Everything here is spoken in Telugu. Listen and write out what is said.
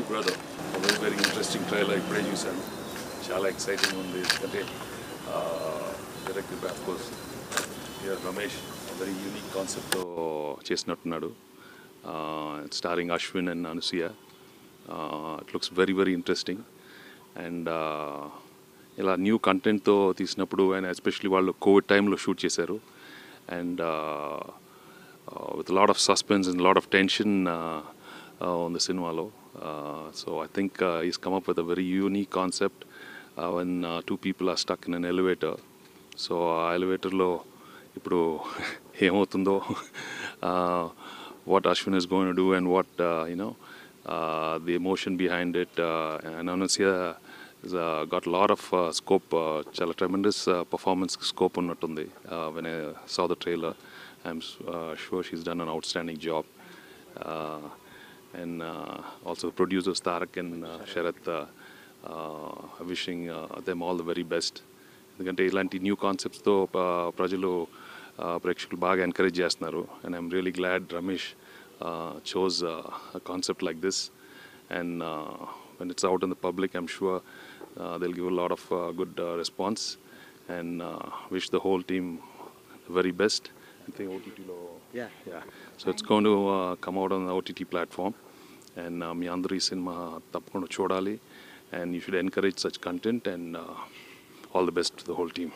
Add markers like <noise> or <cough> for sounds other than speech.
UP brother very very interesting trailer ఇప్పుడే చూశాను చాలా ఎక్సైటింగ్ ఉంది ఎందుకంటే director of course Ramesh very unique కాన్సెప్ట్తో చేసినట్టున్నాడు starring Ashwin and Anasuya it looks very very interesting and ఇలా న్యూ కంటెంట్తో తీసినప్పుడు అండ్ ఎస్పెషలీ వాళ్ళు కోవిడ్ టైంలో షూట్ చేశారు and with lot of suspense and lot of tension ఉంది సినిమాలో Uh, so I think uh, he's come up with a very unique concept uh, when two people are stuck in an elevator. So ఆ ఎలివేటర్లో ఇప్పుడు <laughs> ఏమవుతుందో what Ashwin is going do and what you know the emotion behind it and Anasuya got lot of scope చాలా ట్రెమెండస్ పర్ఫార్మెన్స్ స్కోప్ ఉన్నట్టుంది when I saw the trailer I'm sure she's done an outstanding job and uh, also producers Tarak and uh, Sharat, uh, uh, wishing them all the very best. ఎందుకంటే ఇలాంటి న్యూ కాన్సెప్ట్స్తో ప్రజలు ప్రేక్షకులు బాగా ఎంకరేజ్ చేస్తున్నారు and I'm really glad Ramesh chose a concept like this. And when it's out in the public, I'm sure they'll give a lot of good response. And wish the whole team the very best. OTT law. Yeah. Yeah. So it's going to uh, come out on the OTT platform, and మీ అందరి సినిమా తప్పకుండా chodali, and you should encourage such content and uh, all the best to the whole team.